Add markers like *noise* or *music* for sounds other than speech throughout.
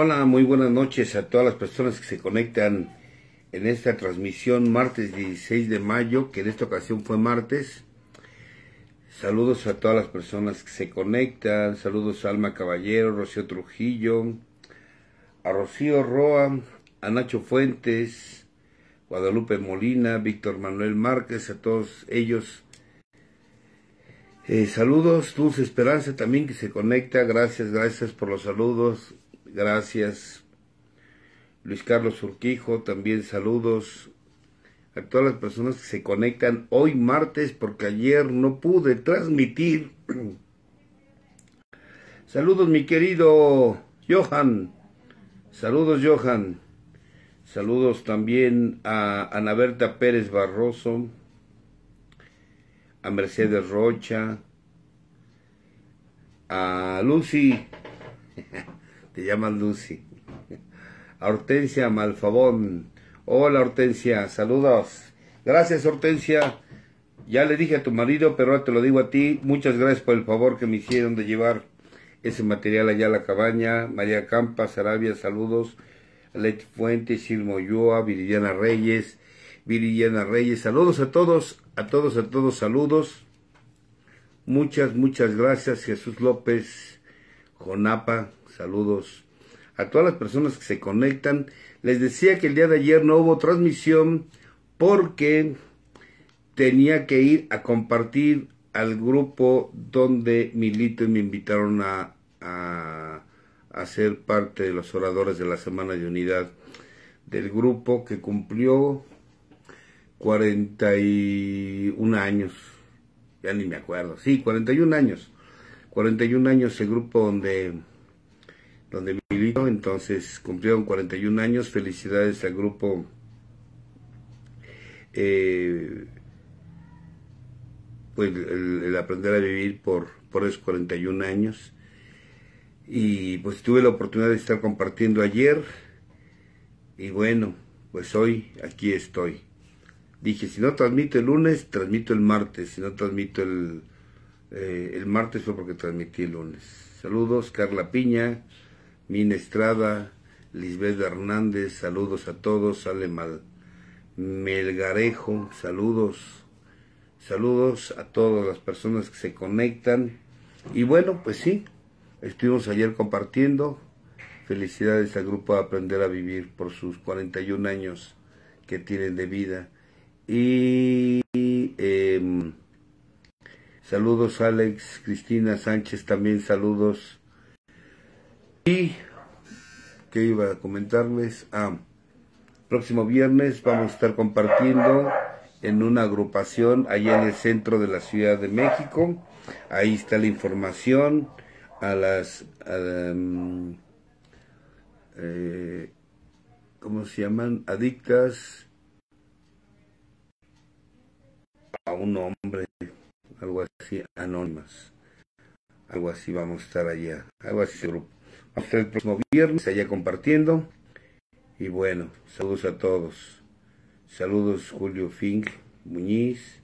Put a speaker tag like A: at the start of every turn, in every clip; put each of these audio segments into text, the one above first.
A: Hola, muy buenas noches a todas las personas que se conectan en esta transmisión martes 16 de mayo, que en esta ocasión fue martes. Saludos a todas las personas que se conectan. Saludos a Alma Caballero, Rocío Trujillo, a Rocío Roa, a Nacho Fuentes, Guadalupe Molina, Víctor Manuel Márquez, a todos ellos. Eh, saludos, Dulce Esperanza también que se conecta. Gracias, gracias por los saludos gracias. Luis Carlos Urquijo, también saludos a todas las personas que se conectan hoy martes porque ayer no pude transmitir. *clears throat* saludos mi querido Johan, saludos Johan, saludos también a Ana Berta Pérez Barroso, a Mercedes Rocha, a Lucy. *laughs* Te llaman Lucy. Hortensia Malfabón. Hola Hortensia, saludos. Gracias Hortensia. Ya le dije a tu marido, pero ahora te lo digo a ti. Muchas gracias por el favor que me hicieron de llevar ese material allá a la cabaña. María Campas, Arabia, saludos. Leti Fuentes, Silmo Yoa, Viridiana Reyes. Viridiana Reyes, saludos a todos, a todos, a todos, saludos. Muchas, muchas gracias, Jesús López, Jonapa, Saludos a todas las personas que se conectan. Les decía que el día de ayer no hubo transmisión porque tenía que ir a compartir al grupo donde milito y me invitaron a, a, ser parte de los oradores de la Semana de Unidad del grupo que cumplió 41 años. Ya ni me acuerdo. Sí, 41 años. 41 años el grupo donde donde viví entonces cumplieron 41 años, felicidades al grupo eh, pues el, aprender a vivir por, por esos 41 años y pues tuve la oportunidad de estar compartiendo ayer y bueno, pues hoy aquí estoy. Dije, si no transmito el lunes, transmito el martes, si no transmito el, eh, el martes fue porque transmití el lunes. Saludos, Carla Piña, Mina Estrada, Lisbeth Hernández, saludos a todos, sale mal. Melgarejo, saludos. Saludos a todas las personas que se conectan. Y bueno, pues sí, estuvimos ayer compartiendo. Felicidades al grupo Aprender a Vivir por sus 41 años que tienen de vida. Y em, saludos Alex, Cristina Sánchez también, saludos. Y que iba a comentarles, ah, próximo viernes vamos a estar compartiendo en una agrupación allá en el centro de la Ciudad de México. Ahí está la información a las... Mm, eh, ¿Cómo se llaman? Adictas a un hombre, algo así, anónimas. Algo así vamos a estar allá, algo así el próximo viernes, allá compartiendo. Y bueno, saludos a todos. Saludos Julio Fink Muñiz,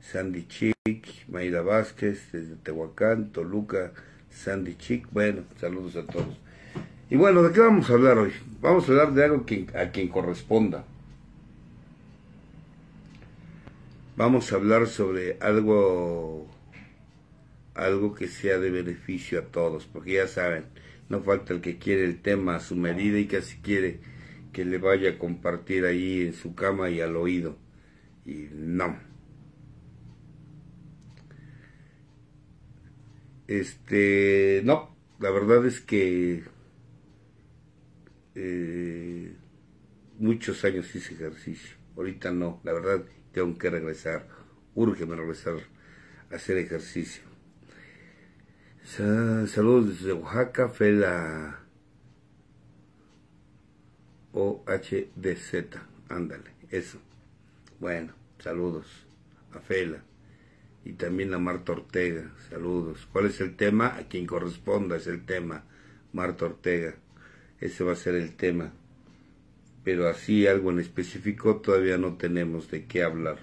A: Sandy Chick, Mayra Vázquez desde Tehuacán, Toluca, Sandy Chick. Bueno, saludos a todos. Y bueno, ¿de qué vamos a hablar hoy? Vamos a hablar de algo que, a quien corresponda. Vamos a hablar sobre algo algo que sea de beneficio a todos, porque ya saben, no falta el que quiere el tema a su medida y que así quiere que le vaya a compartir ahí en su cama y al oído. Y no. Este, no, la verdad es que eh, muchos años hice ejercicio. Ahorita no, la verdad tengo que regresar, urge regresar a hacer ejercicio. Saludos desde Oaxaca, Fela OHDZ. Ándale, eso. Bueno, saludos a Fela y también a Marta Ortega. Saludos. ¿Cuál es el tema? A quien corresponda es el tema. Marta Ortega. Ese va a ser el tema. Pero así algo en específico todavía no tenemos de qué hablar.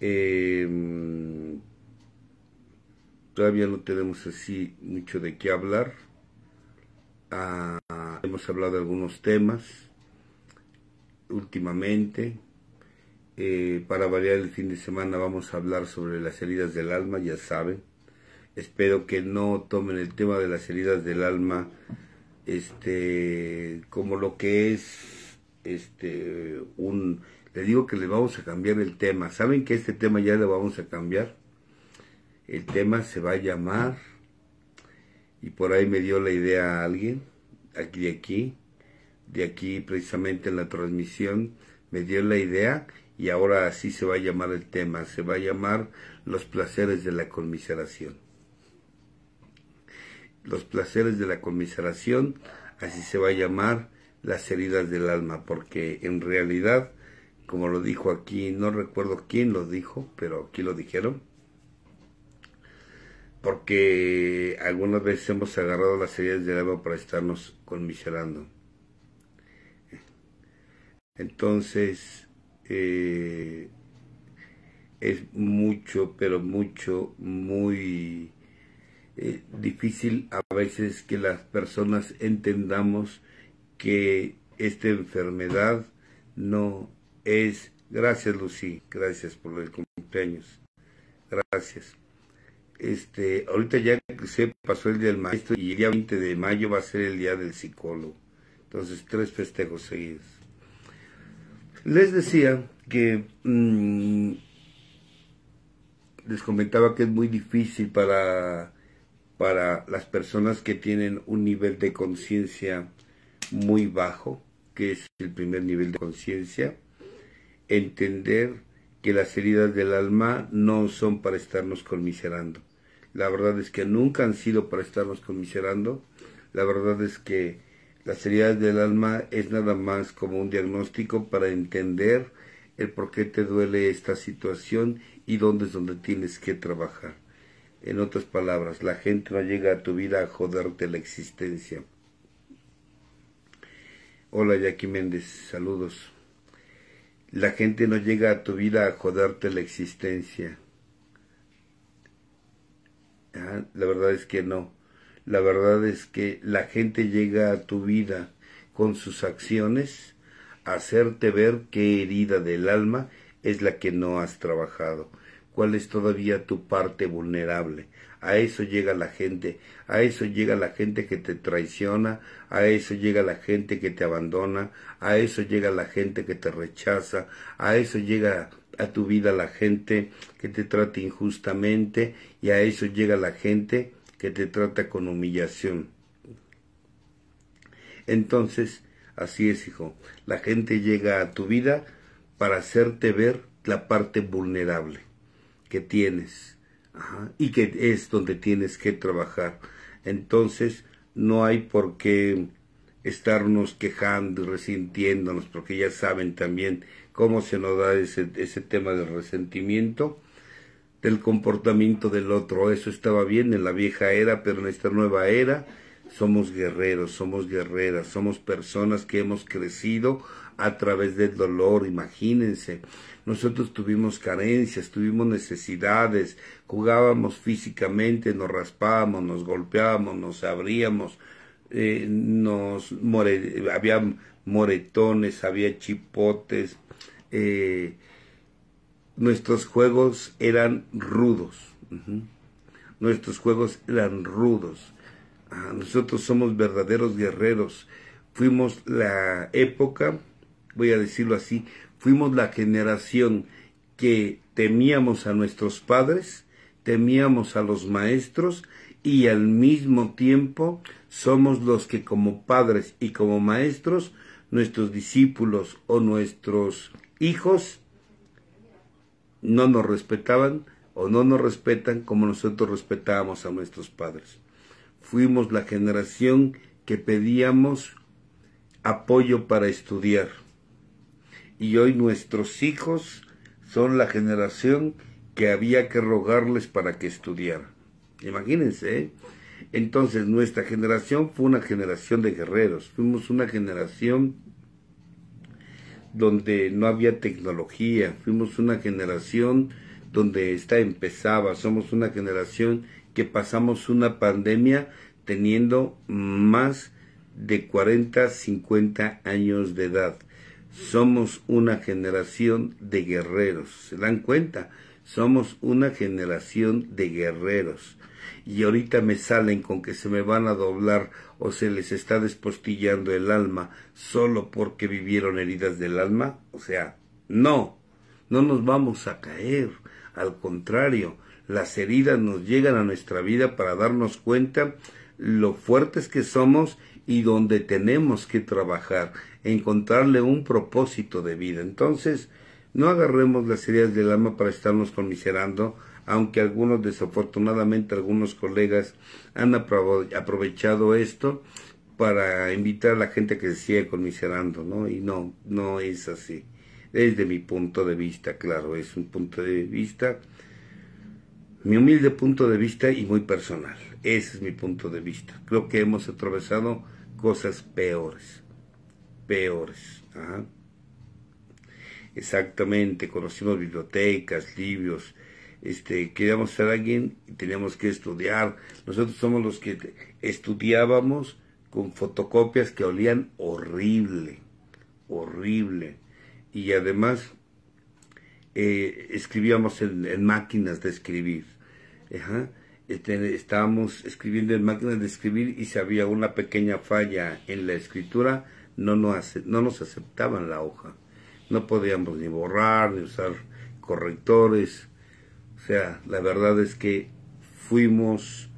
A: Eh, todavía no tenemos así mucho de qué hablar. Ah, hemos hablado de algunos temas últimamente. Eh, para variar el fin de semana vamos a hablar sobre las heridas del alma, ya saben. Espero que no tomen el tema de las heridas del alma este como lo que es este un le digo que le vamos a cambiar el tema. ¿Saben que este tema ya le vamos a cambiar? El tema se va a llamar, y por ahí me dio la idea a alguien, aquí de aquí, de aquí precisamente en la transmisión, me dio la idea y ahora así se va a llamar el tema, se va a llamar los placeres de la conmiseración. Los placeres de la conmiseración, así se va a llamar las heridas del alma, porque en realidad, como lo dijo aquí, no recuerdo quién lo dijo, pero aquí lo dijeron, porque algunas veces hemos agarrado las heridas de agua para estarnos conmiserando. Entonces, eh, es mucho, pero mucho, muy eh, difícil a veces que las personas entendamos que esta enfermedad no es. Gracias, Lucy. Gracias por el cumpleaños. Gracias este, ahorita ya se pasó el día del maestro y el día 20 de mayo va a ser el día del psicólogo. Entonces, tres festejos seguidos. Les decía que mm, les comentaba que es muy difícil para, para las personas que tienen un nivel de conciencia muy bajo, que es el primer nivel de conciencia, entender que las heridas del alma no son para estarnos conmiserando. La verdad es que nunca han sido para estarnos conmiserando. La verdad es que las heridas del alma es nada más como un diagnóstico para entender el por qué te duele esta situación y dónde es donde tienes que trabajar. En otras palabras, la gente no llega a tu vida a joderte la existencia. Hola Jackie Méndez, saludos. La gente no llega a tu vida a joderte la existencia. Ah, la verdad es que no. La verdad es que la gente llega a tu vida con sus acciones a hacerte ver qué herida del alma es la que no has trabajado, cuál es todavía tu parte vulnerable, a eso llega la gente, a eso llega la gente que te traiciona, a eso llega la gente que te abandona, a eso llega la gente que te rechaza, a eso llega a tu vida la gente que te trata injustamente y a eso llega la gente que te trata con humillación. Entonces, así es, hijo, la gente llega a tu vida para hacerte ver la parte vulnerable que tienes y que es donde tienes que trabajar. Entonces, no hay por qué estarnos quejando y resintiéndonos, porque ya saben también cómo se nos da ese, ese tema del resentimiento, del comportamiento del otro. Eso estaba bien en la vieja era, pero en esta nueva era somos guerreros, somos guerreras, somos personas que hemos crecido, a través del dolor, imagínense. Nosotros tuvimos carencias, tuvimos necesidades, jugábamos físicamente, nos raspábamos, nos golpeábamos, nos abríamos, eh, nos había moretones, había chipotes, eh, nuestros juegos eran rudos. Nuestros juegos eran rudos. Ah, nosotros somos verdaderos guerreros. Fuimos la época voy a decirlo así, fuimos la generación que temíamos a nuestros padres, temíamos a los maestros y al mismo tiempo somos los que como padres y como maestros, nuestros discípulos o nuestros hijos no nos respetaban o no nos respetan como nosotros respetábamos a nuestros padres. Fuimos la generación que pedíamos apoyo para estudiar y hoy nuestros hijos son la generación que había que rogarles para que estudiaran. Imagínense, ¿eh? Entonces, nuestra generación fue una generación de guerreros, fuimos una generación donde no había tecnología, fuimos una generación donde esta empezaba, somos una generación que pasamos una pandemia teniendo más de 40, 50 años de edad. Somos una generación de guerreros. ¿Se dan cuenta? Somos una generación de guerreros. Y ahorita me salen con que se me van a doblar o se les está despostillando el alma solo porque vivieron heridas del alma. O sea, no, no nos vamos a caer. Al contrario, las heridas nos llegan a nuestra vida para darnos cuenta lo fuertes que somos y donde tenemos que trabajar, encontrarle un propósito de vida. Entonces, no agarremos las ideas del alma para estarnos conmiserando, aunque algunos, desafortunadamente, algunos colegas han aprovechado esto para invitar a la gente que se siga conmiserando, ¿no? Y no, no es así. Desde mi punto de vista, claro, es un punto de vista, mi humilde punto de vista y muy personal. Ese es mi punto de vista. Creo que hemos atravesado cosas peores, peores. Ajá. Exactamente, conocimos bibliotecas, libros, este, queríamos ser alguien y teníamos que estudiar. Nosotros somos los que estudiábamos con fotocopias que olían horrible, horrible. Y además eh, escribíamos en, en, máquinas de escribir. Ajá. Este, estábamos escribiendo en máquinas de escribir y si había una pequeña falla en la escritura, no nos, no nos aceptaban la hoja. No podíamos ni borrar, ni usar correctores. O sea, la verdad es que fuimos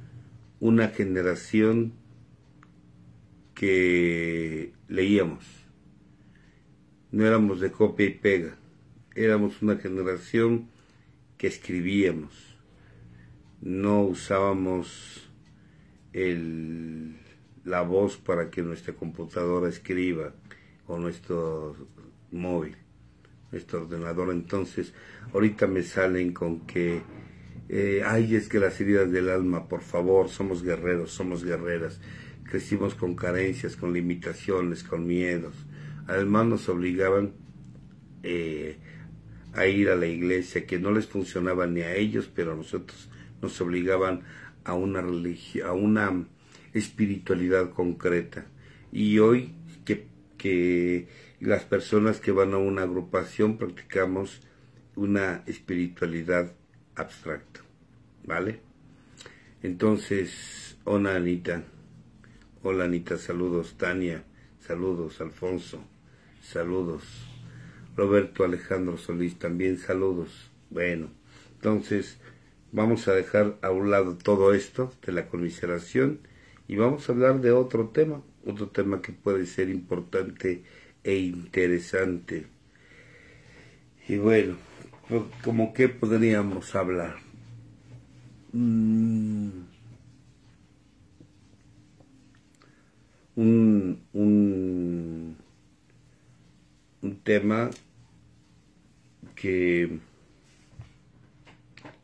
A: una generación que leíamos. No éramos de copia y pega. Éramos una generación que escribíamos no usábamos el, la voz para que nuestra computadora escriba o nuestro móvil, nuestro ordenador. Entonces, ahorita me salen con que, eh, ay, es que las heridas del alma, por favor, somos guerreros, somos guerreras. Crecimos con carencias, con limitaciones, con miedos. Además nos obligaban eh, a ir a la iglesia, que no les funcionaba ni a ellos, pero a nosotros nos obligaban a una, a una espiritualidad concreta. Y hoy que, que las personas que van a una agrupación practicamos una espiritualidad abstracta, ¿vale? Entonces, hola Anita, hola Anita, saludos Tania, saludos Alfonso, saludos Roberto Alejandro Solís, también saludos. Bueno, entonces Vamos a dejar a un lado todo esto de la conmiseración y vamos a hablar de otro tema, otro tema que puede ser importante e interesante. Y bueno, pues, ¿cómo que podríamos hablar. Mm, un, un tema que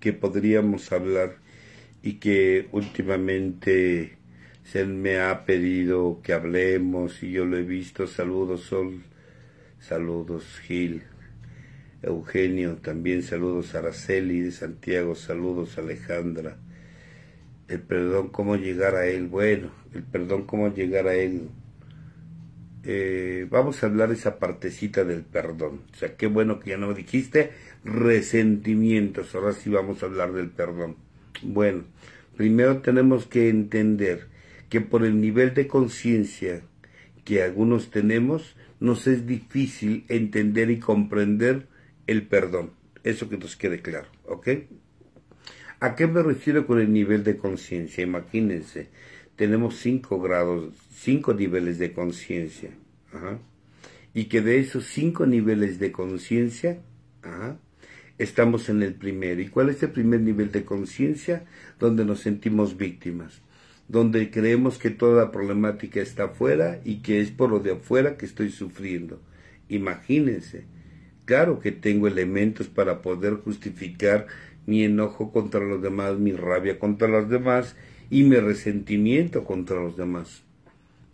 A: que podríamos hablar y que últimamente se me ha pedido que hablemos y yo lo he visto. Saludos Sol, saludos Gil, Eugenio, también saludos Araceli de Santiago, saludos Alejandra. El perdón, cómo llegar a él. Bueno, el perdón, cómo llegar a él. Eh, vamos a hablar esa partecita del perdón. O sea, qué bueno que ya no dijiste, resentimientos. Ahora sí vamos a hablar del perdón. Bueno, primero tenemos que entender que por el nivel de conciencia que algunos tenemos, nos es difícil entender y comprender el perdón. Eso que nos quede claro, ¿ok? ¿A qué me refiero con el nivel de conciencia? Imagínense, tenemos cinco grados, cinco niveles de conciencia. Y que de esos cinco niveles de conciencia, estamos en el primero. ¿Y cuál es el primer nivel de conciencia donde nos sentimos víctimas? Donde creemos que toda la problemática está afuera y que es por lo de afuera que estoy sufriendo. Imagínense. Claro que tengo elementos para poder justificar mi enojo contra los demás, mi rabia contra los demás y mi resentimiento contra los demás.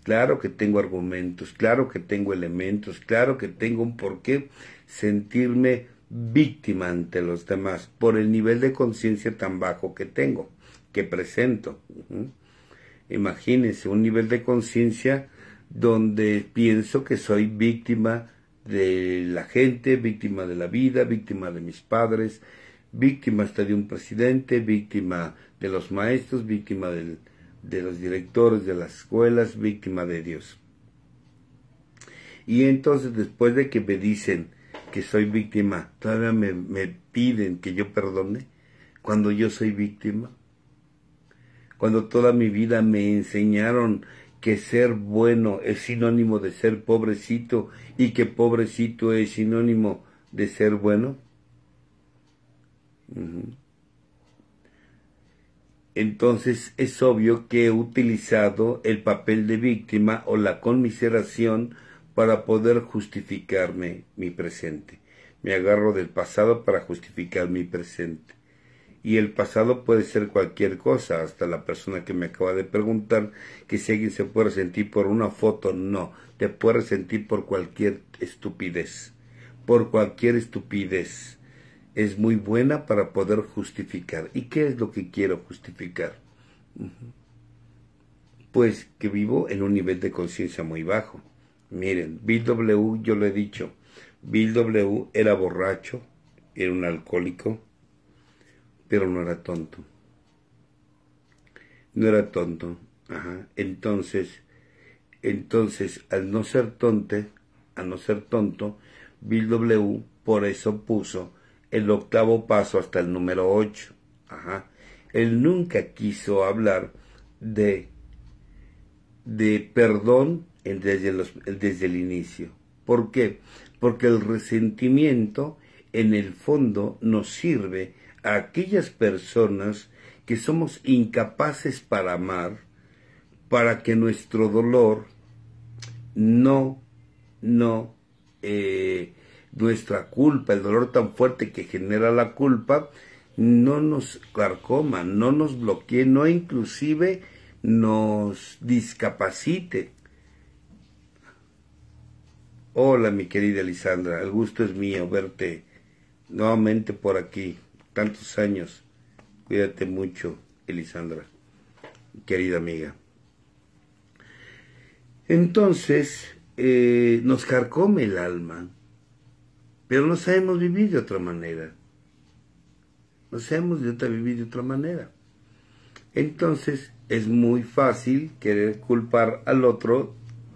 A: Claro que tengo argumentos, claro que tengo elementos, claro que tengo un porqué sentirme víctima ante los demás por el nivel de conciencia tan bajo que tengo, que presento. Imagínense un nivel de conciencia donde pienso que soy víctima de la gente, víctima de la vida, víctima de mis padres, víctima hasta de un presidente, víctima de los maestros, víctima de los directores de las escuelas, víctima de Dios. Y entonces después de que me dicen, que soy víctima, todavía me, me piden que yo perdone cuando yo soy víctima. Cuando toda mi vida me enseñaron que ser bueno es sinónimo de ser pobrecito y que pobrecito es sinónimo de ser bueno. Entonces es obvio que he utilizado el papel de víctima o la conmiseración para poder justificarme mi presente. Me agarro del pasado para justificar mi presente. Y el pasado puede ser cualquier cosa, hasta la persona que me acaba de preguntar que si alguien se puede sentir por una foto, no, te puede sentir por cualquier estupidez, por cualquier estupidez. Es muy buena para poder justificar. ¿Y qué es lo que quiero justificar? Pues que vivo en un nivel de conciencia muy bajo Miren, Bill W, yo lo he dicho, Bill W era borracho, era un alcohólico, pero no era tonto. No era tonto. Ajá. Entonces, entonces, al no ser tonte, al no ser tonto, Bill W por eso puso el octavo paso hasta el número 8. Ajá. Él nunca quiso hablar de, de perdón desde, el inicio. ¿Por qué? Porque el resentimiento en el fondo nos sirve a aquellas personas que somos incapaces para amar, para que nuestro dolor no, no, eh, nuestra culpa, el dolor tan fuerte que genera la culpa, no nos carcoma, no nos bloquee, no inclusive nos discapacite. Hola, mi querida Elisandra, el gusto es mío verte nuevamente por aquí. Tantos años. Cuídate mucho, Elisandra, querida amiga. Entonces, eh, nos carcome el alma, pero no sabemos vivir de otra manera. No sabemos de otra, vivir de otra manera. Entonces, es muy fácil querer culpar al otro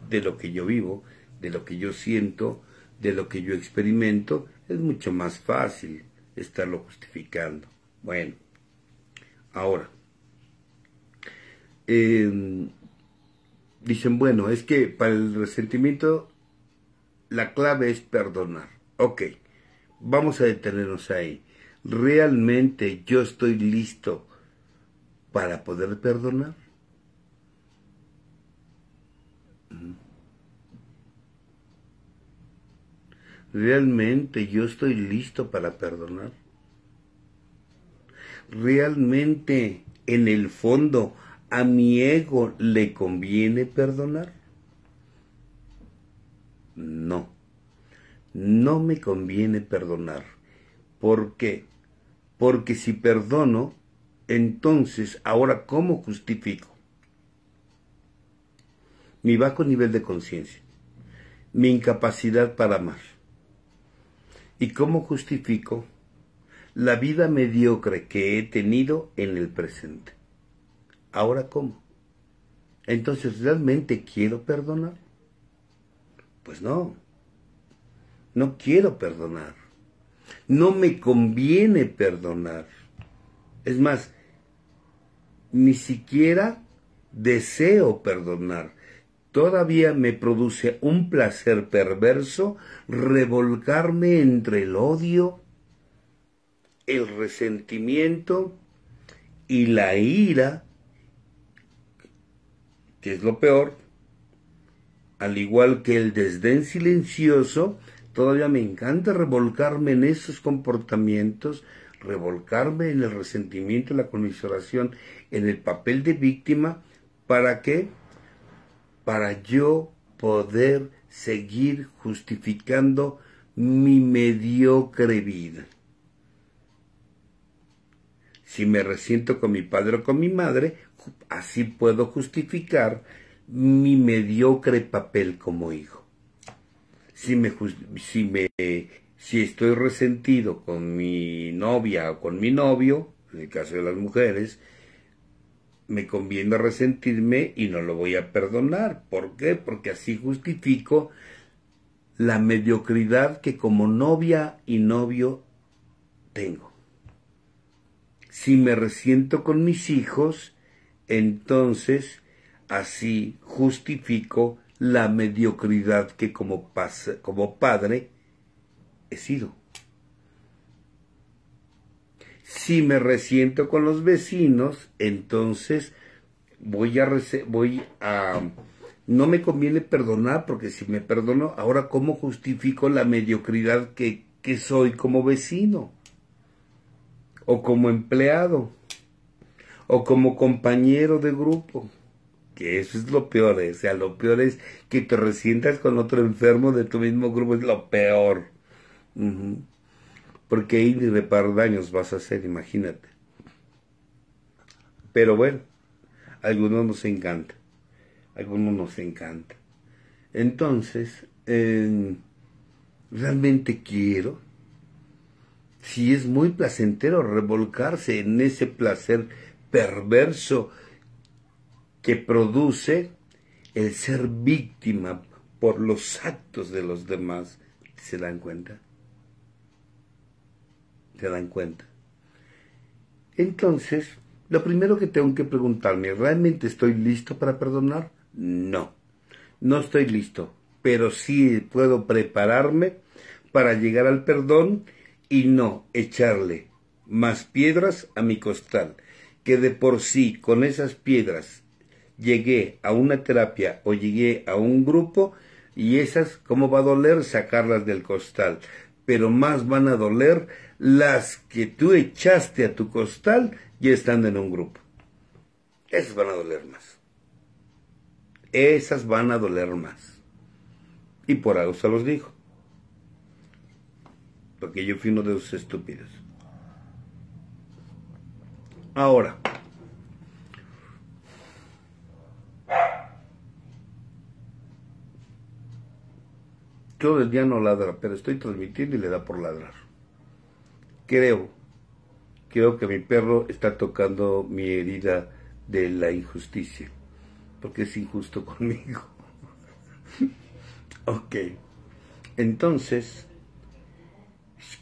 A: de lo que yo vivo de lo que yo siento, de lo que yo experimento, es mucho más fácil estarlo justificando. Bueno, ahora, em, dicen, bueno, es que para el resentimiento la clave es perdonar. Ok, vamos a detenernos ahí. ¿Realmente yo estoy listo para poder perdonar? ¿Realmente yo estoy listo para perdonar? ¿Realmente en el fondo a mi ego le conviene perdonar? No, no me conviene perdonar. ¿Por qué? Porque si perdono, entonces ahora ¿cómo justifico? Mi bajo nivel de conciencia, mi incapacidad para amar y cómo justifico la vida mediocre que he tenido en el presente. Ahora cómo. Entonces, ¿realmente quiero perdonar? Pues no. No quiero perdonar. No me conviene perdonar. Es más, ni siquiera deseo perdonar todavía me produce un placer perverso revolcarme entre el odio, el resentimiento y la ira, que es lo peor, al igual que el desdén silencioso, todavía me encanta revolcarme en esos comportamientos, revolcarme en el resentimiento, y la conmiseración, en el papel de víctima, para que para yo poder seguir justificando mi mediocre vida. Si me resiento con mi padre o con mi madre, así puedo justificar mi mediocre papel como hijo. Si me, si me si estoy resentido con mi novia o con mi novio, en el caso de las mujeres, me conviene resentirme y no lo voy a perdonar. ¿Por qué? Porque así justifico la mediocridad que como novia y novio tengo. Si me resiento con mis hijos, entonces así justifico la mediocridad que como, como padre he sido. Si me resiento con los vecinos, entonces voy a, voy a, no me conviene perdonar, porque si me perdono, ahora cómo justifico la mediocridad que, que soy como vecino, o como empleado, o como compañero de grupo que eso es lo peor, ¿eh? o sea, lo peor es que te resientas con otro enfermo de tu mismo grupo, es lo peor porque ir y reparar daños vas a hacer, imagínate. Pero bueno, a algunos nos encanta, a algunos nos encanta. Entonces, realmente quiero, si es muy placentero revolcarse en ese placer perverso que produce el ser víctima por los actos de los demás, ¿se dan cuenta? se dan cuenta. Entonces, lo primero que tengo que preguntarme, ¿realmente estoy listo para perdonar? No, no estoy listo, pero sí puedo prepararme para llegar al perdón y no echarle más piedras a mi costal, que de por sí con esas piedras llegué a una terapia o llegué a un grupo y esas, ¿cómo va a doler sacarlas del costal? Pero más van a doler las que tú echaste a tu costal ya están en un grupo. Esas van a doler más. Esas van a doler más. Y por algo se los digo. Porque yo fui uno de esos estúpidos. Ahora. Todo el día no ladra, pero estoy transmitiendo y le da por ladrar creo, creo que mi perro está tocando mi herida de la injusticia, porque es injusto *laughs* conmigo. ok, entonces,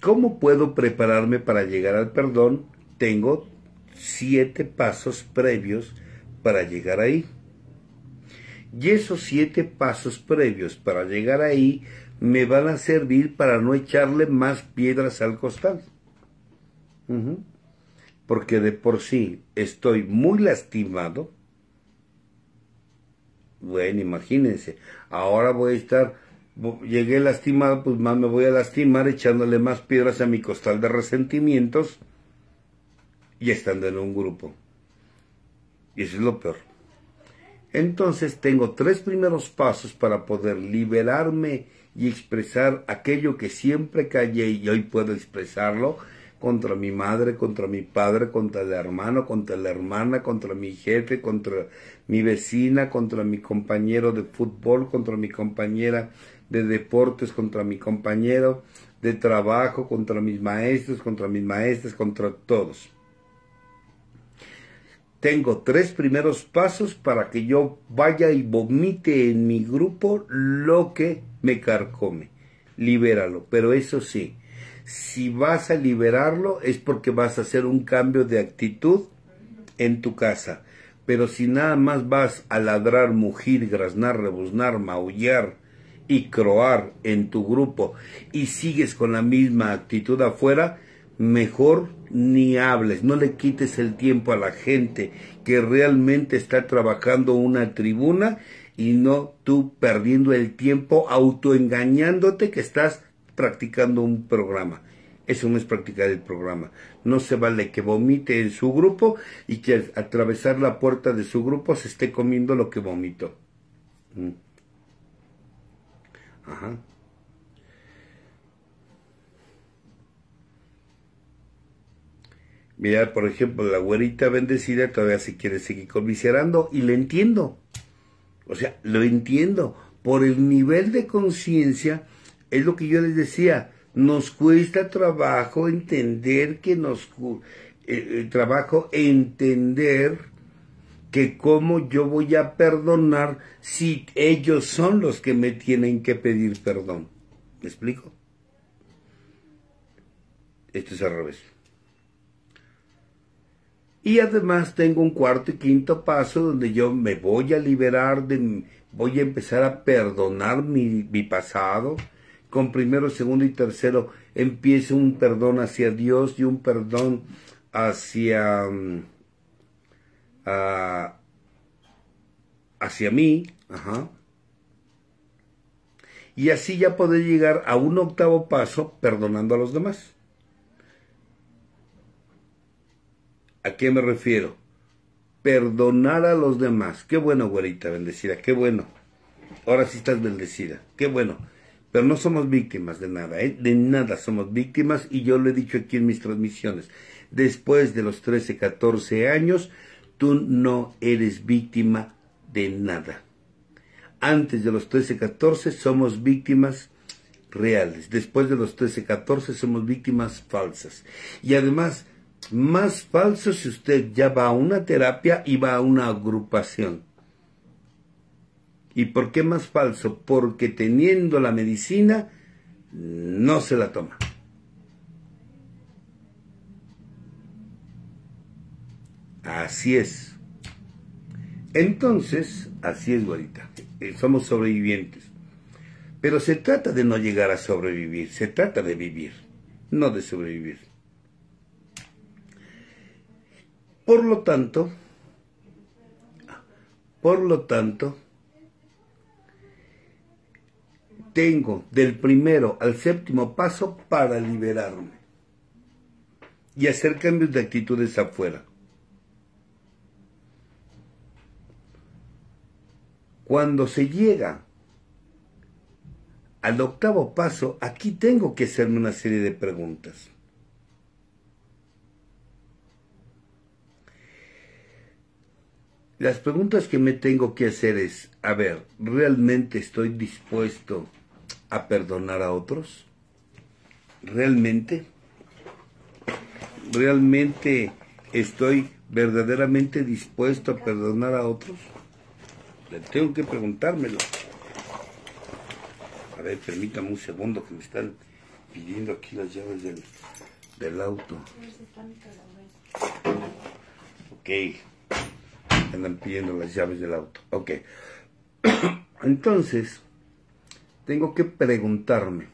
A: ¿cómo puedo prepararme para llegar al perdón? Tengo siete pasos previos para llegar ahí. Y esos siete pasos previos para llegar ahí me van a servir para no echarle más piedras al costal. Porque de por sí estoy muy lastimado. Bueno, imagínense, ahora voy a estar, llegué lastimado, pues más me voy a lastimar echándole más piedras a mi costal de resentimientos y estando en un grupo. Y eso es lo peor. Entonces tengo tres primeros pasos para poder liberarme y expresar aquello que siempre callé y hoy puedo expresarlo contra mi madre, contra mi padre, contra el hermano, contra la hermana, contra mi jefe, contra mi vecina, contra mi compañero de fútbol, contra mi compañera de deportes, contra mi compañero de trabajo, contra mis maestros, contra mis maestras, contra todos. Tengo tres primeros pasos para que yo vaya y vomite en mi grupo lo que me carcome. Libéralo, pero eso sí, si vas a liberarlo es porque vas a hacer un cambio de actitud en tu casa. Pero si nada más vas a ladrar, mugir, graznar, rebuznar, maullar y croar en tu grupo y sigues con la misma actitud afuera, mejor ni hables, no le quites el tiempo a la gente que realmente está trabajando una tribuna y no tú perdiendo el tiempo autoengañándote que estás practicando un programa. Eso no es practicar el programa. No se vale que vomite en su grupo y que al atravesar la puerta de su grupo se esté comiendo lo que vomitó. Mm. Ajá. Mira, por ejemplo, la güerita bendecida todavía se quiere seguir conmiserando y le entiendo. O sea, lo entiendo por el nivel de conciencia es lo que yo les decía, nos cuesta trabajo entender que nos... el eh, eh, trabajo entender que cómo yo voy a perdonar si ellos son los que me tienen que pedir perdón. ¿Me explico? Esto es al revés. Y además tengo un cuarto y quinto paso donde yo me voy a liberar de... Voy a empezar a perdonar mi, mi pasado, con primero, segundo y tercero empiece un perdón hacia Dios y un perdón hacia, mm, hacia mí. Ajá. Y así ya poder llegar a un octavo paso perdonando a los demás. ¿A qué me refiero? Perdonar a los demás. Qué bueno, güerita, bendecida, qué bueno. Ahora sí estás bendecida, qué bueno. Pero no somos víctimas de nada, ¿eh? de nada somos víctimas y yo lo he dicho aquí en mis transmisiones. Después de los 13, 14 años, tú no eres víctima de nada. Antes de los 13, 14 somos víctimas reales. Después de los 13, 14 somos víctimas falsas. Y además, más falso si usted ya va a una terapia y va a una agrupación ¿Y por qué más falso? Porque teniendo la medicina, no se la toma. Así es. Entonces, así es, Guarita. Eh, somos sobrevivientes. Pero se trata de no llegar a sobrevivir, se trata de vivir, no de sobrevivir. Por lo tanto, por lo tanto, tengo del primero al séptimo paso para liberarme y hacer cambios de actitudes afuera. Cuando se llega al octavo paso, aquí tengo que hacerme una serie de preguntas. Las preguntas que me tengo que hacer es, a ver, ¿realmente estoy dispuesto a perdonar a otros? ¿Realmente? ¿Realmente estoy verdaderamente dispuesto a perdonar a otros? Le Tengo que preguntármelo. A ver, permítame un segundo que me están pidiendo aquí las llaves del, del auto. Ok. están pidiendo las llaves del auto. Ok. *coughs* Entonces, tengo que preguntarme,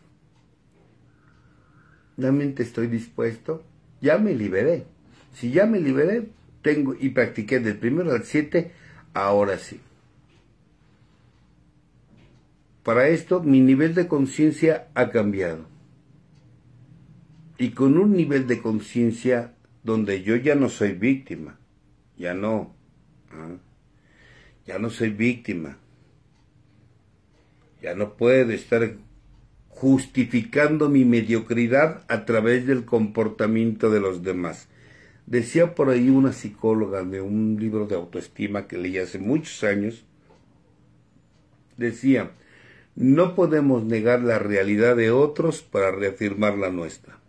A: ¿realmente estoy dispuesto? Ya me liberé. Si ya me liberé, tengo y practiqué del primero al siete, ahora sí. Para esto, mi nivel de conciencia ha cambiado. Y con un nivel de conciencia donde yo ya no soy víctima, ya no, ¿ah? ya no soy víctima, ya no puedo estar justificando mi mediocridad a través del comportamiento de los demás. Decía por ahí una psicóloga de un libro de autoestima que leí hace muchos años, decía, no podemos negar la realidad de otros para reafirmar la nuestra.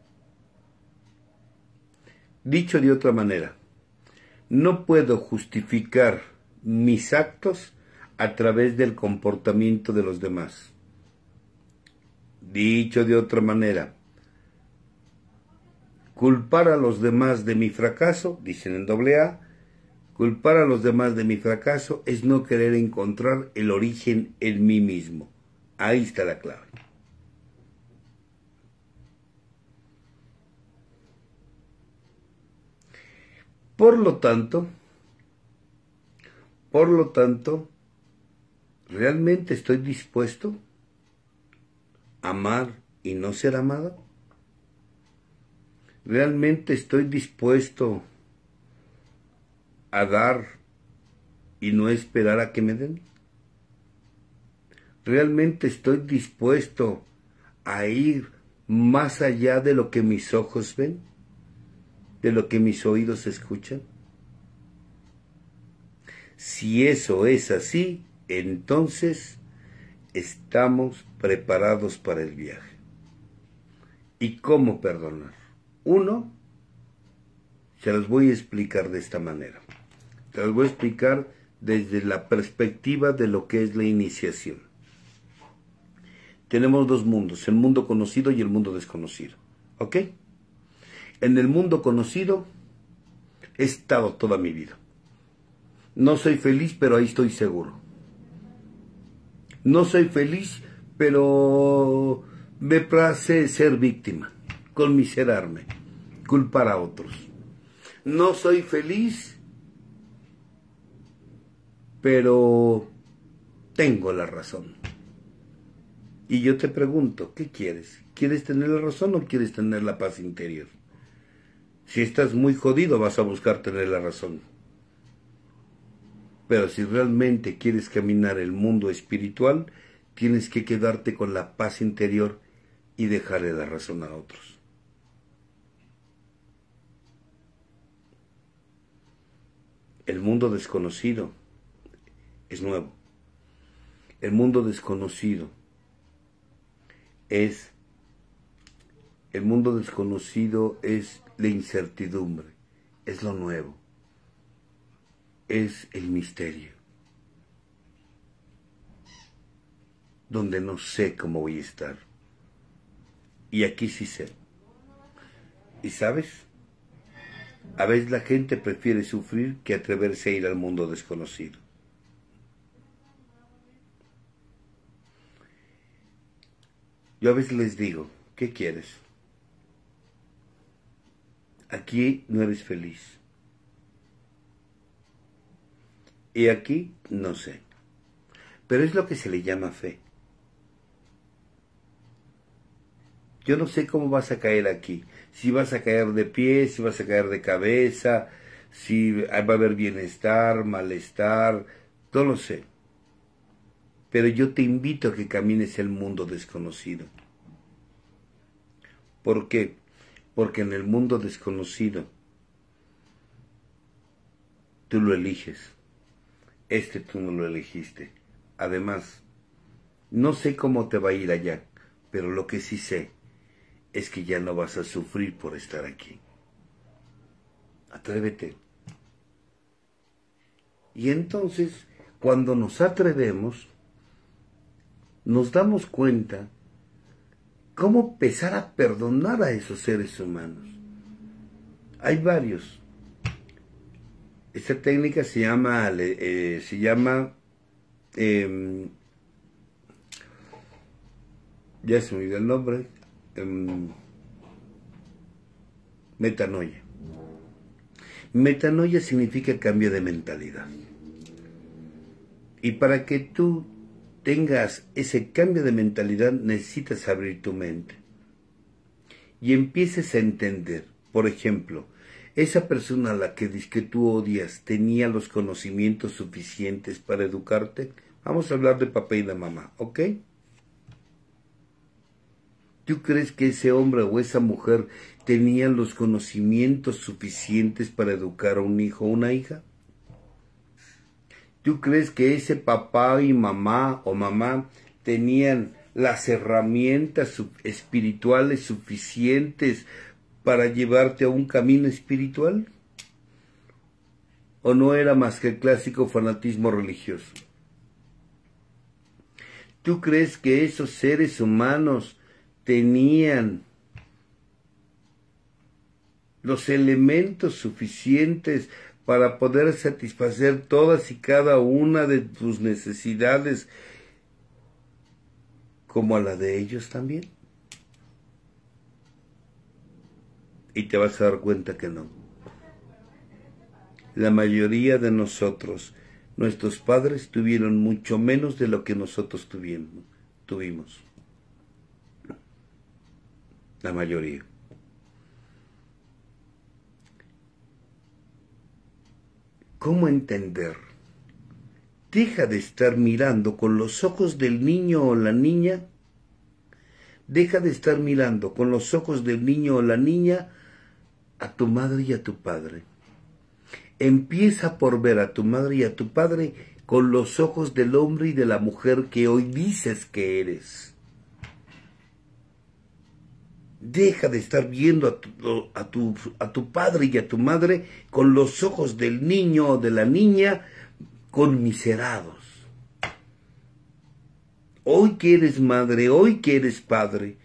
A: Dicho de otra manera, no puedo justificar mis actos a través del comportamiento de los demás. Dicho de otra manera, culpar a los demás de mi fracaso, dicen en doble A, culpar a los demás de mi fracaso es no querer encontrar el origen en mí mismo. Ahí está la clave. Por lo tanto, por lo tanto, ¿Realmente estoy dispuesto a amar y no ser amado? ¿Realmente estoy dispuesto a dar y no esperar a que me den? ¿Realmente estoy dispuesto a ir más allá de lo que mis ojos ven? ¿De lo que mis oídos escuchan? Si eso es así, entonces estamos preparados para el viaje. ¿Y cómo perdonar? Uno, se los voy a explicar de esta manera. Se los voy a explicar desde la perspectiva de lo que es la iniciación. Tenemos dos mundos, el mundo conocido y el mundo desconocido. ¿Ok? En el mundo conocido he estado toda mi vida. No soy feliz, pero ahí estoy seguro no soy feliz, pero me place ser víctima, conmiserarme, culpar a otros. No soy feliz, pero tengo la razón. Y yo te pregunto, ¿qué quieres? ¿Quieres tener la razón o quieres tener la paz interior? Si estás muy jodido, vas a buscar tener la razón. Pero si realmente quieres caminar el mundo espiritual, tienes que quedarte con la paz interior y dejarle la razón a otros. El mundo desconocido es nuevo. El mundo desconocido es el mundo desconocido es la incertidumbre, es lo nuevo es el misterio, donde no sé cómo voy a estar. Y aquí sí sé. ¿Y sabes? A veces la gente prefiere sufrir que atreverse a ir al mundo desconocido. Yo a veces les digo, ¿qué quieres? Aquí no eres feliz Y aquí no sé. Pero es lo que se le llama fe. Yo no sé cómo vas a caer aquí. Si vas a caer de pie, si vas a caer de cabeza, si va a haber bienestar, malestar, no lo sé. Pero yo te invito a que camines el mundo desconocido. ¿Por qué? Porque en el mundo desconocido tú lo eliges este tú no lo elegiste. Además, no sé cómo te va a ir allá, pero lo que sí sé es que ya no vas a sufrir por estar aquí. Atrévete. Y entonces, cuando nos atrevemos, nos damos cuenta cómo empezar a perdonar a esos seres humanos. Hay varios esta técnica se llama, eh, se llama, em, ya se me olvidó el nombre, em, metanoia. Metanoia significa cambio de mentalidad. Y para que tú tengas ese cambio de mentalidad necesitas abrir tu mente y empieces a entender, por ejemplo, ¿Esa persona a la que dices que tú odias tenía los conocimientos suficientes para educarte? Vamos a hablar de papá y de mamá, ¿ok? ¿Tú crees que ese hombre o esa mujer tenían los conocimientos suficientes para educar a un hijo o una hija? ¿Tú crees que ese papá y mamá o mamá tenían las herramientas espirituales suficientes para llevarte a un camino espiritual? ¿O no era más que el clásico fanatismo religioso? ¿Tú crees que esos seres humanos tenían los elementos suficientes para poder satisfacer todas y cada una de tus necesidades como a la de ellos también? y te vas a dar cuenta que no. La mayoría de nosotros, nuestros padres tuvieron mucho menos de lo que nosotros tuvimos. La mayoría. ¿Cómo entender? Deja de estar mirando con los ojos del niño o la niña. Deja de estar mirando con los ojos del niño o la niña a tu madre y a tu padre. Empieza por ver a tu madre y a tu padre con los ojos del hombre y de la mujer que hoy dices que eres. Deja de estar viendo a tu, a tu, a tu padre y a tu madre con los ojos del niño o de la niña conmiserados. Hoy que eres madre, hoy que eres padre,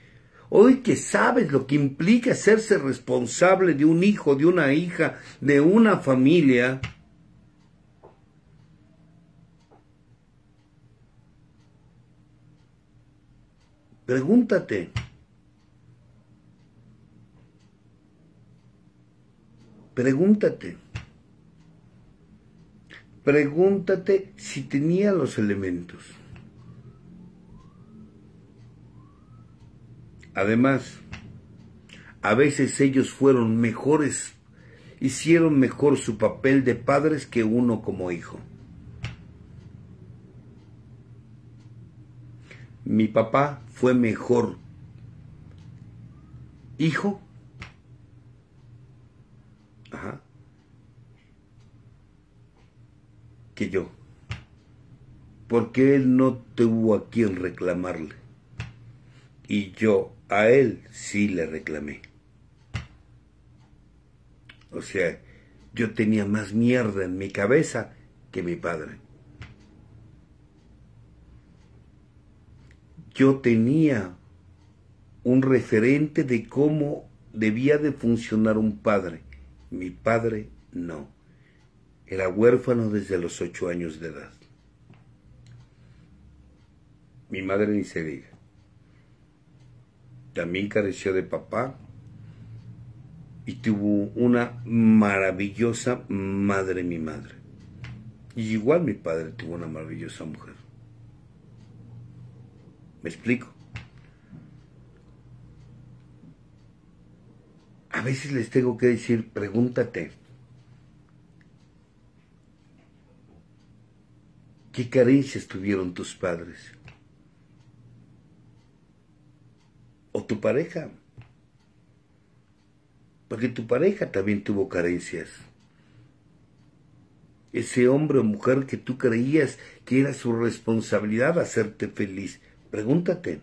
A: Hoy que sabes lo que implica hacerse responsable de un hijo, de una hija, de una familia, pregúntate, pregúntate, pregúntate si tenía los elementos. Además, a veces ellos fueron mejores, hicieron mejor su papel de padres que uno como hijo. Mi papá fue mejor hijo que yo, porque él no tuvo a quien reclamarle y yo a él sí le reclamé. O sea, yo tenía más mierda en mi cabeza que mi padre. Yo tenía un referente de cómo debía de funcionar un padre. Mi padre no. Era huérfano desde los ocho años de edad. Mi madre ni se diga también careció de papá y tuvo una maravillosa madre mi madre. Y igual mi padre tuvo una maravillosa mujer. ¿Me explico? A veces les tengo que decir, pregúntate, ¿qué carencias tuvieron tus padres? o tu pareja. Porque tu pareja también tuvo carencias. Ese hombre o mujer que tú creías que era su responsabilidad hacerte feliz, pregúntate.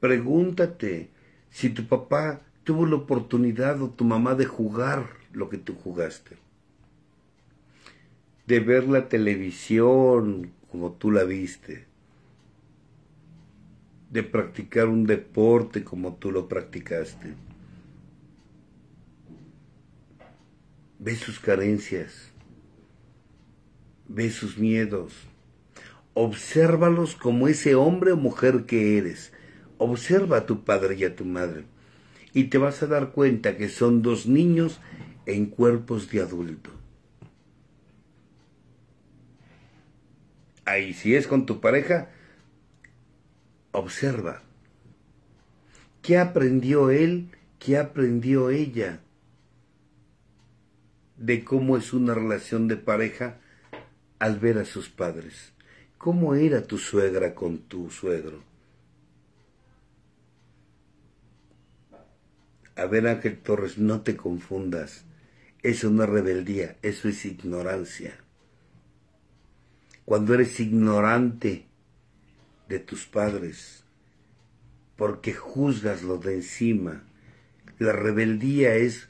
A: Pregúntate si tu papá tuvo la oportunidad o tu mamá de jugar lo que tú jugaste. De ver la televisión como tú la viste de practicar un deporte como tú lo practicaste. Ve sus carencias, ve sus miedos, obsérvalos como ese hombre o mujer que eres. Observa a tu padre y a tu madre y te vas a dar cuenta que son dos niños en cuerpos de adulto. Ahí si es con tu pareja, Observa. ¿Qué aprendió él? ¿Qué aprendió ella? De cómo es una relación de pareja al ver a sus padres. ¿Cómo era tu suegra con tu suegro? A ver, Ángel Torres, no te confundas. Eso no es rebeldía, eso es ignorancia. Cuando eres ignorante de tus padres, porque juzgas lo de encima. La rebeldía es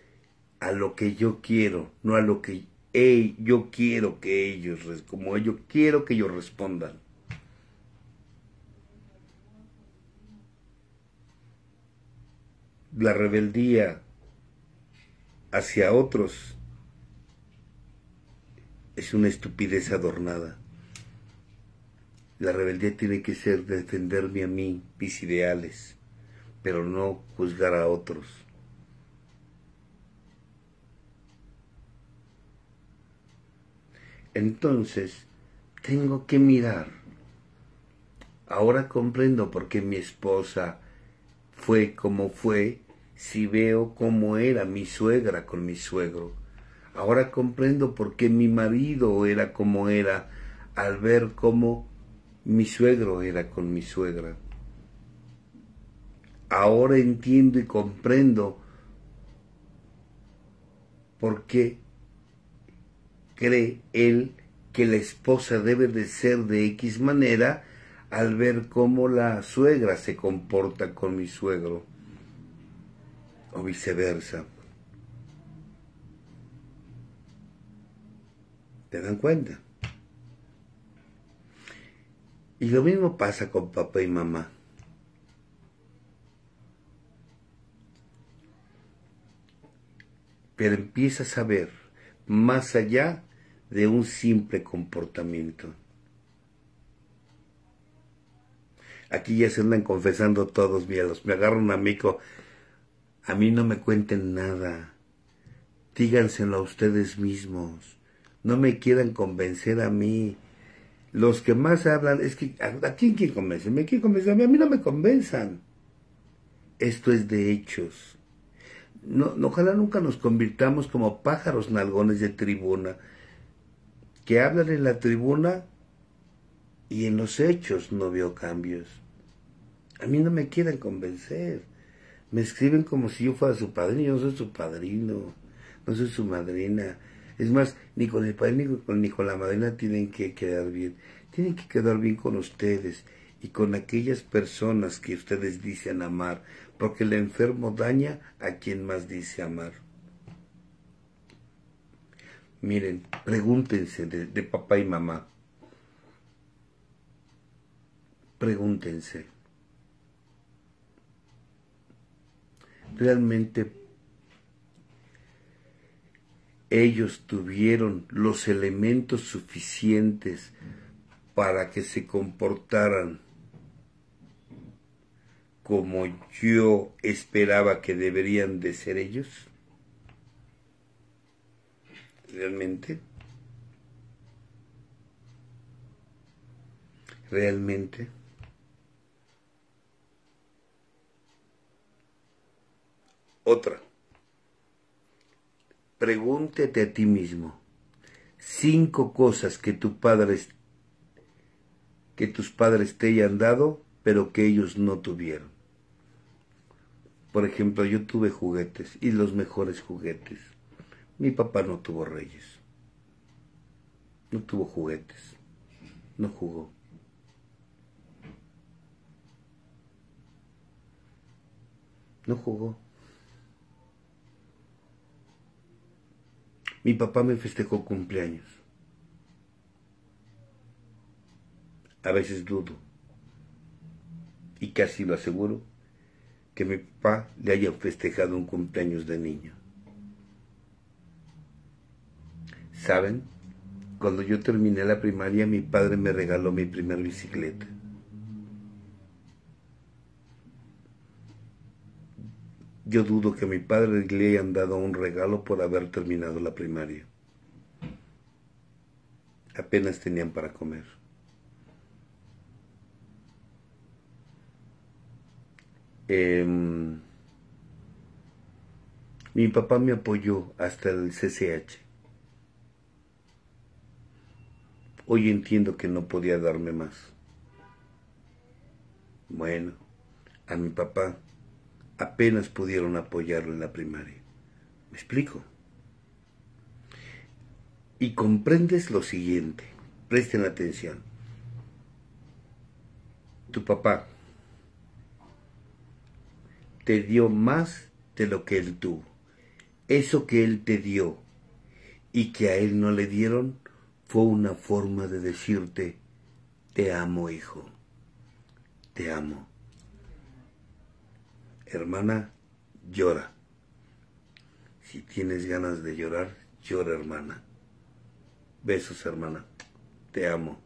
A: a lo que yo quiero, no a lo que e, yo quiero que ellos, como yo quiero que ellos respondan. La rebeldía hacia otros es una estupidez adornada. La rebeldía tiene que ser defenderme a mí, mis ideales, pero no juzgar a otros. Entonces, tengo que mirar. Ahora comprendo por qué mi esposa fue como fue si veo cómo era mi suegra con mi suegro. Ahora comprendo por qué mi marido era como era al ver cómo mi suegro era con mi suegra. Ahora entiendo y comprendo por qué cree él que la esposa debe de ser de X manera al ver cómo la suegra se comporta con mi suegro o viceversa. ¿Te dan cuenta? Y lo mismo pasa con papá y mamá. Pero empiezas a ver más allá de un simple comportamiento. Aquí ya se andan confesando todos, miedos. Me agarran a amigo, A mí no me cuenten nada. Díganselo a ustedes mismos. No me quieran convencer a mí los que más hablan es que, ¿a, quién quiere convencer? ¿Me quiere A mí, a no me convenzan. Esto es de hechos. No, ojalá nunca nos convirtamos como pájaros nalgones de tribuna, que hablan en la tribuna y en los hechos no veo cambios. A mí no me quieren convencer. Me escriben como si yo fuera su padrino, yo no soy su padrino, no soy su madrina es más, ni con el padre ni con, la madrina tienen que quedar bien. Tienen que quedar bien con ustedes y con aquellas personas que ustedes dicen amar, porque el enfermo daña a quien más dice amar. Miren, pregúntense de, de papá y mamá. Pregúntense. Realmente ellos tuvieron los elementos suficientes para que se comportaran como yo esperaba que deberían de ser ellos? ¿Realmente? ¿Realmente? Otra pregúntete a ti mismo cinco cosas que que tus padres te hayan dado, pero que ellos no tuvieron. Por ejemplo, yo tuve juguetes y los mejores juguetes. Mi papá no tuvo reyes. No tuvo juguetes. No jugó. No jugó. Mi papá me festejó cumpleaños. A veces dudo, y casi lo aseguro, que mi papá le haya festejado un cumpleaños de niño. ¿Saben? Cuando yo terminé la primaria, mi padre me regaló mi primer bicicleta. Yo dudo que a mi padre le hayan dado un regalo por haber terminado la primaria. Apenas tenían para comer. Em, mi papá me apoyó hasta el CCH. Hoy entiendo que no podía darme más. Bueno, a mi papá apenas pudieron apoyarlo en la primaria. ¿Me explico? Y comprendes lo siguiente, presten atención. Tu papá te dio más de lo que él tuvo. Eso que él te dio y que a él no le dieron fue una forma de decirte, te amo hijo, te amo hermana, llora. Si tienes ganas de llorar, llora, hermana. Besos, hermana. Te amo.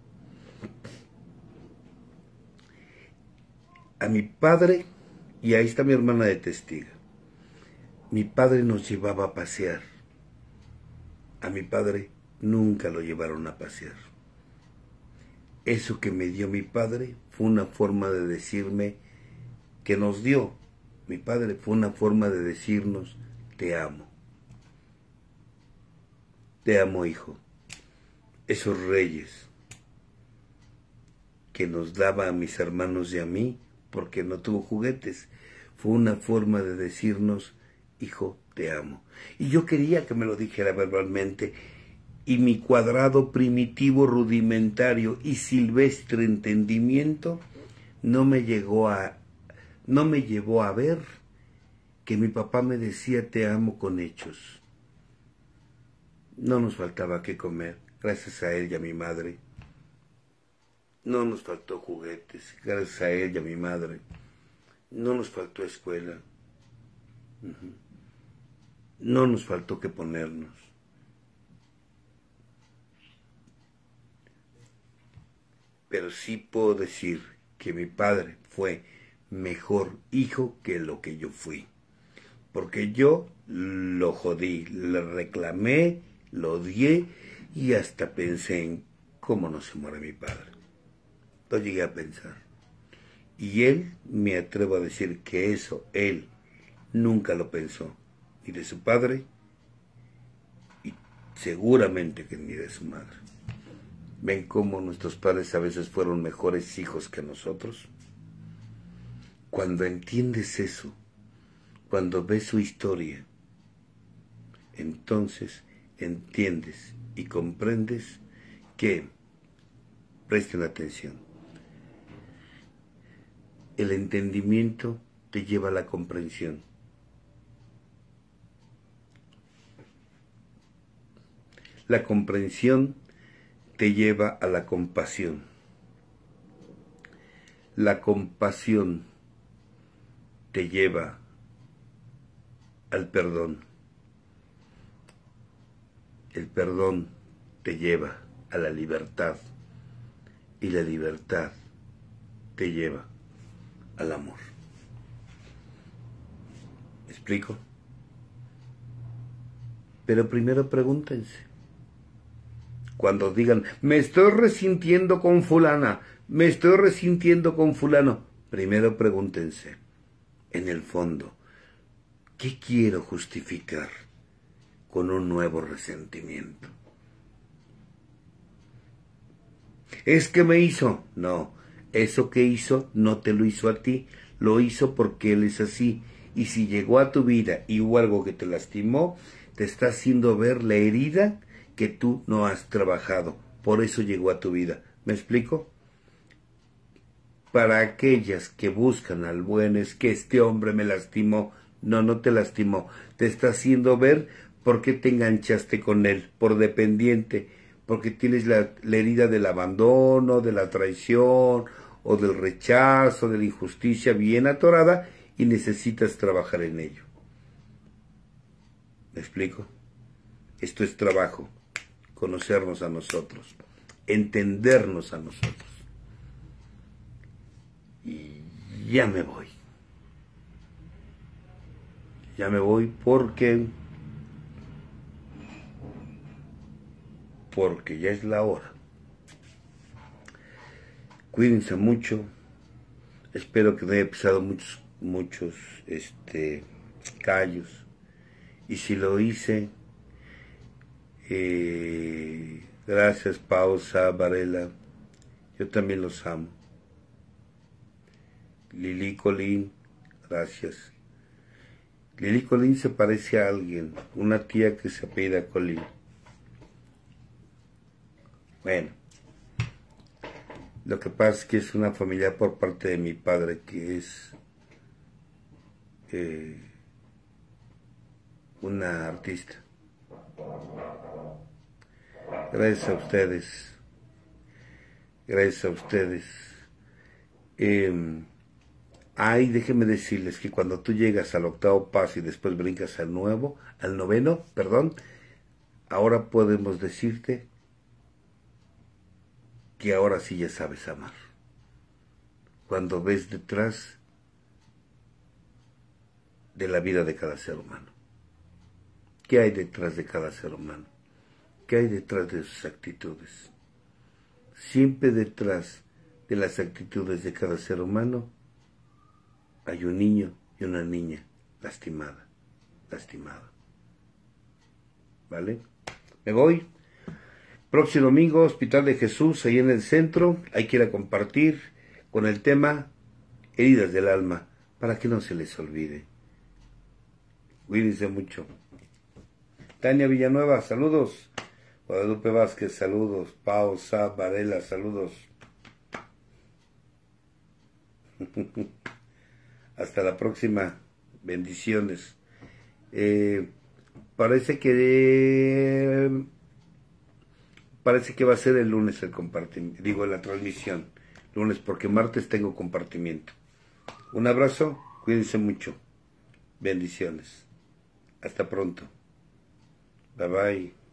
A: A mi padre, y ahí está mi hermana de testiga, mi padre nos llevaba a pasear. A mi padre nunca lo llevaron a pasear. Eso que me dio mi padre fue una forma de decirme que nos dio mi padre fue una forma de decirnos, te amo. Te amo, hijo. Esos reyes que nos daba a mis hermanos y a mí, porque no tuvo juguetes, fue una forma de decirnos, hijo, te amo. Y yo quería que me lo dijera verbalmente, y mi cuadrado primitivo, rudimentario y silvestre entendimiento no me llegó a no me llevó a ver que mi papá me decía te amo con hechos. No nos faltaba qué comer, gracias a él y a mi madre. No nos faltó juguetes, gracias a él y a mi madre. No nos faltó escuela. No nos faltó que ponernos. Pero sí puedo decir que mi padre fue mejor hijo que lo que yo fui. Porque yo lo jodí, le reclamé, lo odié y hasta pensé en cómo no se muere mi padre. Lo llegué a pensar. Y él, me atrevo a decir que eso, él, nunca lo pensó, ni de su padre, y seguramente que ni de su madre. ¿Ven cómo nuestros padres a veces fueron mejores hijos que nosotros? Cuando entiendes eso, cuando ves su historia, entonces entiendes y comprendes que, presten atención, el entendimiento te lleva a la comprensión. La comprensión te lleva a la compasión. La compasión te lleva al perdón. El perdón te lleva a la libertad y la libertad te lleva al amor. ¿Me explico? Pero primero pregúntense. Cuando digan, me estoy resintiendo con fulana, me estoy resintiendo con fulano, primero pregúntense, en el fondo, ¿qué quiero justificar con un nuevo resentimiento? Es que me hizo. No, eso que hizo no te lo hizo a ti, lo hizo porque él es así. Y si llegó a tu vida y hubo algo que te lastimó, te está haciendo ver la herida que tú no has trabajado. Por eso llegó a tu vida. ¿Me explico? para aquellas que buscan al buen es que este hombre me lastimó. No, no te lastimó. Te está haciendo ver por qué te enganchaste con él, por dependiente, porque tienes la, la herida del abandono, de la traición, o del rechazo, de la injusticia bien atorada, y necesitas trabajar en ello. ¿Me explico? Esto es trabajo, conocernos a nosotros, entendernos a nosotros. Y ya me voy. Ya me voy porque... Porque ya es la hora. Cuídense mucho. Espero que no haya pisado muchos, muchos este, callos. Y si lo hice, eh, gracias Pausa, Varela. Yo también los amo. Lili Colín, gracias. Lili Colín se parece a alguien, una tía que se apela Colín. Bueno, lo que pasa es que es una familia por parte de mi padre que es eh, una artista. Gracias a ustedes. Gracias a ustedes. Em, Ay, déjeme decirles que cuando tú llegas al octavo paso y después brincas al nuevo, al noveno, perdón, ahora podemos decirte que ahora sí ya sabes amar. Cuando ves detrás de la vida de cada ser humano. ¿Qué hay detrás de cada ser humano? ¿Qué hay detrás de sus actitudes? Siempre detrás de las actitudes de cada ser humano hay un niño y una niña lastimada, lastimada. ¿Vale? Me voy. Próximo domingo, Hospital de Jesús, ahí en el centro. Hay que ir a compartir con el tema heridas del alma, para que no se les olvide. Cuídense mucho. Tania Villanueva, saludos. Guadalupe Vázquez, saludos. Pausa, Varela, saludos. *laughs* Hasta la próxima. Bendiciones. Eh, parece que parece que va a ser el lunes el compartimiento, digo la transmisión, lunes porque martes tengo compartimiento. Un abrazo, cuídense mucho. Bendiciones. Hasta pronto. Bye bye.